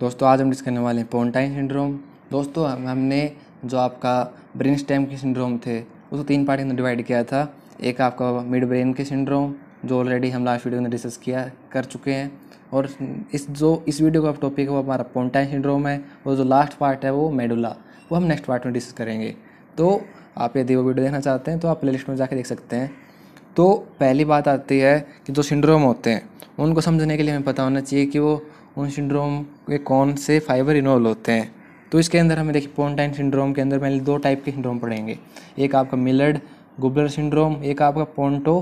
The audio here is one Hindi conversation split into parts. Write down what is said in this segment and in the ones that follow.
दोस्तों आज हम डिस्कस करने वाले हैं पोन्टाइन सिंड्रोम दोस्तों हम हमने जो आपका ब्रेन स्टेम के सिंड्रोम थे उसको तीन पार्टी में डिवाइड किया था एक आपका मिड ब्रेन के सिंड्रोम जो ऑलरेडी हम लास्ट वीडियो में डिस्कस किया कर चुके हैं और इस जो इस वीडियो का टॉपिक है वो हमारा पोन्टाइन सिंड्रोम है और जो लास्ट पार्ट है वो मेडुला वो हम नेक्स्ट पार्ट में डिस्कस करेंगे तो आप यदि वो वीडियो देखना चाहते हैं तो आप प्ले लिस्ट में जाकर देख सकते हैं तो पहली बात आती है कि जो सिंड्रोम होते हैं उनको समझने के लिए हमें पता होना चाहिए कि वो उन सिंड्रोम के कौन से फाइबर इन्वॉल्व होते हैं तो इसके अंदर हमें देखिए पोन्टाइन सिंड्रोम के अंदर पहले दो टाइप के सिंड्रोम पढ़ेंगे एक आपका मिलर्ड गुबलर सिंड्रोम एक आपका पोन्टो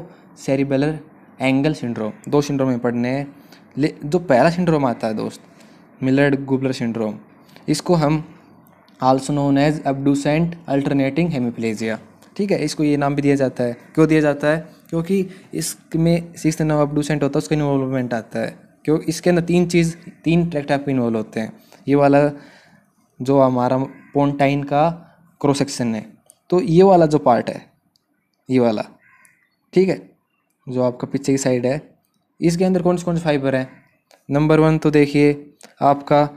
सेरिबलर एंगल सिंड्रोम दो सिंड्रोम में पढ़ने हैं जो पहला सिंड्रोम आता है दोस्त मिलर्ड गुबलर सिंड्रोम इसको हम also known as abducent alternating hemiplegia ठीक है इसको ये नाम भी दिया जाता है क्यों दिया जाता है क्योंकि इसमें सिक्स नव अबडूसेंट होता है उसका इन्वॉल्वमेंट आता है क्यों इसके अंदर तीन चीज़ तीन ट्रैक्टाप इन्वॉल्व होते हैं ये वाला जो हमारा पोन्टाइन का क्रॉस सेक्शन है तो ये वाला जो पार्ट है ये वाला ठीक है जो आपका पीछे की साइड है इसके अंदर कौन से कौन से फाइबर हैं नंबर वन तो देखिए आपका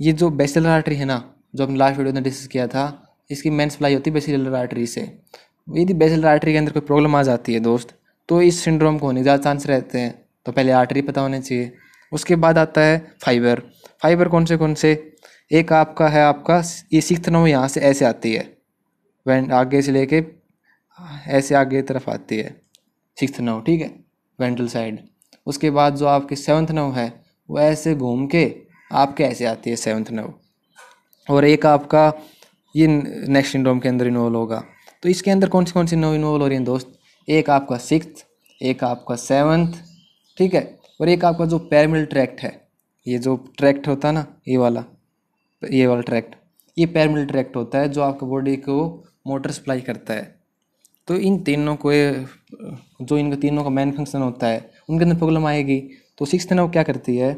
ये जो बेसिलर आर्टरी है ना जो हमने लास्ट वीडियो में डिस्कस किया था इसकी मेन सप्लाई होती है बेसिलर आर्टरी से यदि बेसिलर आर्टरी के अंदर कोई प्रॉब्लम आ जाती है दोस्त तो इस सिंड्रोम को होने ज़्यादा चांस रहते हैं तो पहले आर्टरी पता होने चाहिए उसके बाद आता है फाइबर फाइबर कौन से कौन से एक आपका है आपका ये सिक्स नंबर यहाँ से ऐसे आती है वैन आगे से लेके ऐसे आगे तरफ आती है सिक्स नव ठीक है वेंट्रल साइड उसके बाद जो आपकी सेवन्थ नव है वो ऐसे घूम के आपके ऐसे आती है सेवन्थ नव और एक आपका ये नेक्स्ट सिंड्रोम के अंदर इन्वॉल्व होगा तो इसके अंदर कौन सी कौन सी नव इन्वॉल्व हो रही है दोस्त एक आपका सिक्स एक आपका सेवन्थ ठीक है और एक आपका जो पैरमिल ट्रैक्ट है ये जो ट्रैक्ट होता है ना ये वाला ये वाला ट्रैक्ट ये पैरमिल ट्रैक्ट होता है जो आपके बॉडी को मोटर सप्लाई करता है तो इन तीनों को जो इनका तीनों का मेन फंक्शन होता है उनके अंदर प्रॉब्लम आएगी तो सिक्स वो क्या करती है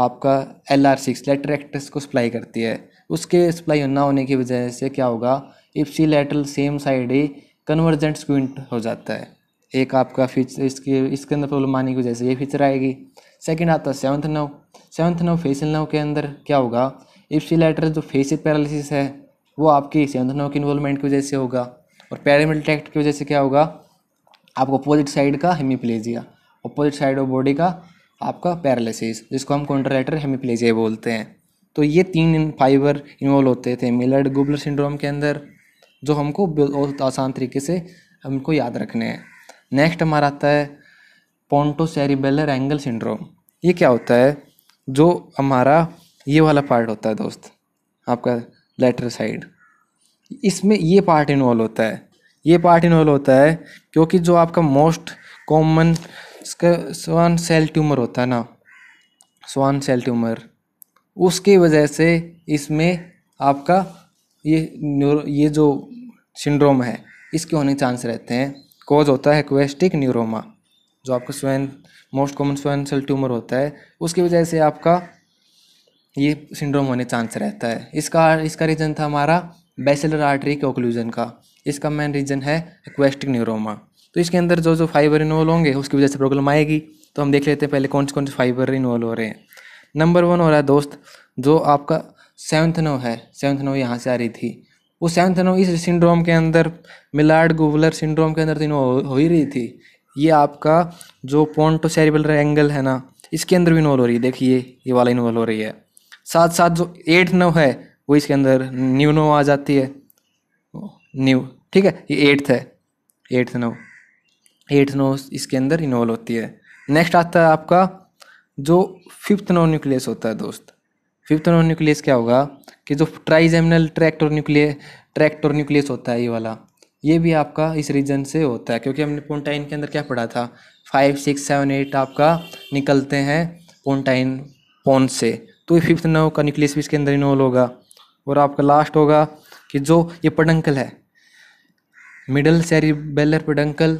आपका L R six lateral rectus को सप्लाई करती है उसके सप्लाई ना होने की वजह से क्या होगा सी लेटरल सेम साइड ही कन्वर्जेंट स्क्विंट हो जाता है एक आपका फीचर इसके इसके अंदर प्रॉब्लम आने की वजह से ये फीचर आएगी सेकंड आता है सेवन्थ नव सेवन्थ नव फेसियल नव के अंदर क्या होगा लेटर जो फेसियल पैरालिसिस है वो आपकी सेवन्थ नव की इन्वॉल्वमेंट की वजह से होगा और पैरामिल टैक्ट की वजह से क्या होगा आपको अपोजिट साइड का hemiplegia opposite side of body का आपका पैरालिसिस जिसको हम कॉन्ट्रलेटर हेमीप्लेजिया बोलते हैं तो ये तीन फाइबर इन्वॉल्व होते थे मिलर्ड गुबलर सिंड्रोम के अंदर जो हमको बहुत आसान तरीके से हमको याद रखने हैं नेक्स्ट हमारा आता है पोंटो सेरिबेलर एंगल सिंड्रोम ये क्या होता है जो हमारा ये वाला पार्ट होता है दोस्त आपका लेटर साइड इसमें ये पार्ट इन्वॉल्व होता है ये पार्ट इन्वॉल्व होता है क्योंकि जो आपका most common Schwann cell tumour होता है ना स्वान सेल ट्यूमर उसकी वजह से इसमें आपका ये न्यूरो ये जो सिंड्रोम है इसके होने चांस रहते हैं कॉज होता है क्वेस्टिक न्यूरोमा जो आपका स्वयं मोस्ट कॉमन स्वयं सेल ट्यूमर होता है उसकी वजह से आपका ये सिंड्रोम होने चांस रहता है इसका इसका रीज़न था हमारा बेसलर आर्टरी के ओक्लूजन का इसका मेन रीज़न है क्वेस्टिक न्यूरोमा तो इसके अंदर जो जो फाइबर इन्वॉल्व होंगे उसकी वजह से प्रॉब्लम आएगी तो हम देख लेते हैं पहले कौन से कौन से फाइबर इन्वॉल्व हो रहे हैं नंबर वन हो रहा है दोस्त जो आपका सेवन्थ नो है सेवन्थ नो यहाँ से आ रही थी वो सेवन तीनों इस सिंड्रोम के अंदर मिलार्ड गुवलर सिंड्रोम के अंदर तीनों हो ही रही थी ये आपका जो पोन्टोसेरिबल एंगल है ना इसके अंदर भी इन्वॉल्व हो रही है देखिए ये वाला इन्वॉल्व हो रही है साथ साथ जो एट नव है वो इसके अंदर न्यू नो आ जाती है न्यू ठीक है ये एट्थ है एट्थ नो एट्थ नो इसके अंदर इन्वॉल्व होती है नेक्स्ट आता है आपका जो फिफ्थ नो न्यूक्लियस होता है दोस्त फिफ्थ न्यूक्लियस क्या होगा कि जो ट्राइजेमिनल ट्रैक्ट और न्यूक्लियर ट्रैक्ट और न्यूक्लियस होता है ये वाला ये भी आपका इस रीजन से होता है क्योंकि हमने पोन्टाइन के अंदर क्या पढ़ा था फाइव सिक्स सेवन एट आपका निकलते हैं पोन्टाइन पोन से तो ये फिफ्थ नव का न्यूक्लियस भी इसके अंदर इन्वॉल्व होगा और आपका लास्ट होगा कि जो ये पडंकल है middle cerebellar peduncle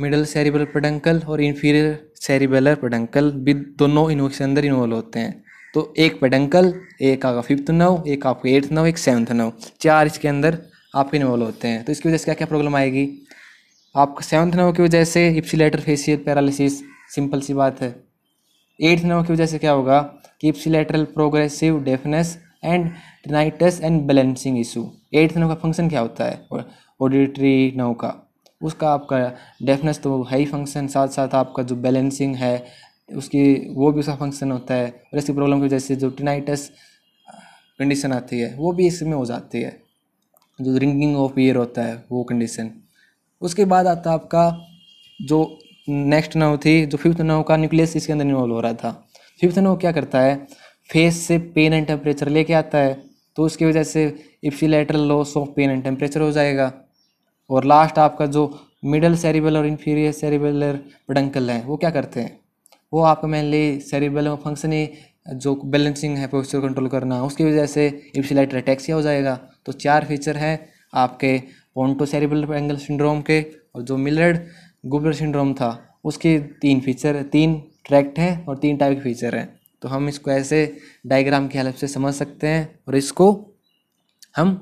middle cerebellar peduncle और इन्फीरियर सेरिबेलर पडंकल भी दोनों इन के अंदर इन्वॉल्व होते हैं तो एक पेडंकल एक आपका फिफ्थ नव एक आपका एट्थ नव एक सेवन्थ नव चार इसके अंदर आपके इन्वॉल्व होते हैं तो इसकी वजह से क्या क्या प्रॉब्लम आएगी आपका सेवन्थ नव की वजह से इप्सीटर फेसियल पैरालिसिस सिंपल सी बात है एट्थ नव की वजह से क्या होगा कि ipsilateral progressive deafness and tinnitus and balancing issue eighth nerve का फंक्शन क्या होता है ऑडिटरी नव का उसका आपका डेफनेस तो है ही फंक्शन साथ साथ आपका जो बैलेंसिंग है उसकी वो भी उसका फंक्शन होता है और इसकी प्रॉब्लम की वजह से जो टिनाइटस कंडीशन आती है वो भी इसमें हो जाती है जो रिंगिंग ऑफ ईयर होता है वो कंडीशन उसके बाद आता आपका जो नेक्स्ट नाव थी जो फिफ्थ नर्व का न्यूक्लियस इसके अंदर इन्वॉल्व हो रहा था फिफ्थ नर्व क्या करता है फेस से पेन एंड टेम्परेचर लेके आता है तो उसकी वजह से ipsilateral loss of pain and temperature हो जाएगा और लास्ट आपका जो मिडल सेरिबल और इन्फीरियर सेरिबलर पडंकल है वो क्या करते हैं वो आपका मेनली सेरिबल फंक्शन ही जो बैलेंसिंग है पोस्चर कंट्रोल करना उसकी वजह से इप्सिलाइटर अटैक्सिया हो जाएगा तो चार फीचर हैं आपके पोन्टो सेरिबल एंगल सिंड्रोम के और जो मिलर्ड गुबलर सिंड्रोम था उसके तीन फीचर तीन ट्रैक्ट हैं और तीन टाइप के फीचर हैं तो हम इसको ऐसे डायग्राम की हेल्प से समझ सकते हैं और इसको हम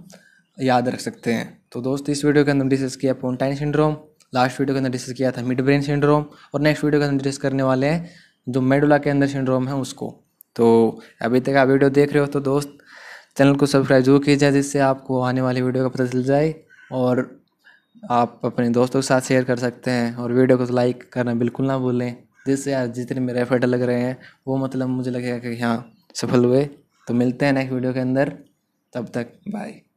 याद रख सकते हैं तो दोस्त इस वीडियो के अंदर डिस्कस किया पोन्टाइन सिंड्रोम लास्ट वीडियो के अंदर डिस्कस किया था मिड ब्रेन सिंड्रोम और नेक्स्ट वीडियो के अंदर डिस्कस करने वाले हैं जो मेडुला के अंदर सिंड्रोम है उसको तो अभी तक आप वीडियो देख रहे हो तो दोस्त चैनल को सब्सक्राइब जरूर कीजिए जिससे आपको आने वाली वीडियो का पता चल जाए और आप अपने दोस्तों के साथ शेयर कर सकते हैं और वीडियो को तो लाइक करना बिल्कुल ना भूलें जिससे आज जितने मेरे एफर्ट लग रहे हैं वो मतलब मुझे लगेगा कि हाँ सफल हुए तो मिलते हैं नेक्स्ट वीडियो के अंदर तब तक बाय